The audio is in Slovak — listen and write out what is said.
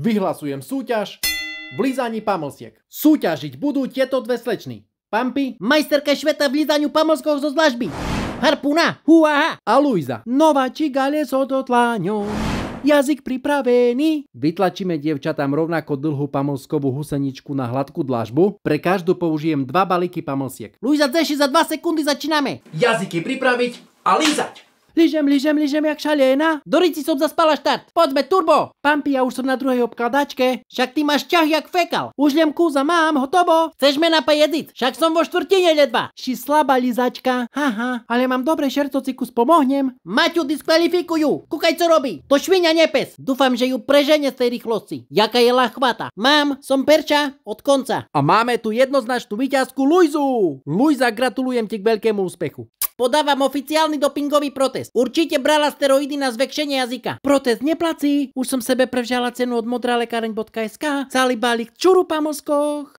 Vyhlasujem súťaž v lízaní pamlsiek. Súťažiť budú tieto dve slečny. Pampi, majsterka šveta v lízaniu pamlskov zo zlažby. Harpuna, huaha. A Luisa. do lesodotláňom. Jazyk pripravený. Vytlačíme dievčatám rovnako dlhú pamlskovú huseničku na hladkú dlažbu. Pre každú použijem dva balíky pamlsiek. Luisa, deši za 2 sekundy začíname. Jazyky pripraviť a lízať. Lížem, lížem, lížem, jak šaliená. Dorici som zaspala štart. Poďme turbo. Pampi, ja už som na druhej obkladačke. Však ty máš ťah jak fekal. Už len kúza mám, hotovo. Chceš me napajedziť? Však som vo štvrtine ledva. Si slabá lizačka. Haha, ale mám dobre šertocikus, pomohnem. Maťu diskvalifikujú. Kúkaj, co robí. To švinia nepes. Dúfam, že ju preženie z tej rýchlosti. Jaká je lachvata. Mám, som perča od konca. A máme tu jednoznačnú výťazku Luizu. Luiza, gratulujem ti k veľkému úspechu. Podávam oficiálny dopingový protest. Určite brala steroidy na zväčšenie jazyka. Protest neplací. Už som sebe prevžala cenu od modralekareň.sk. Celý balík čuru po mozkoch.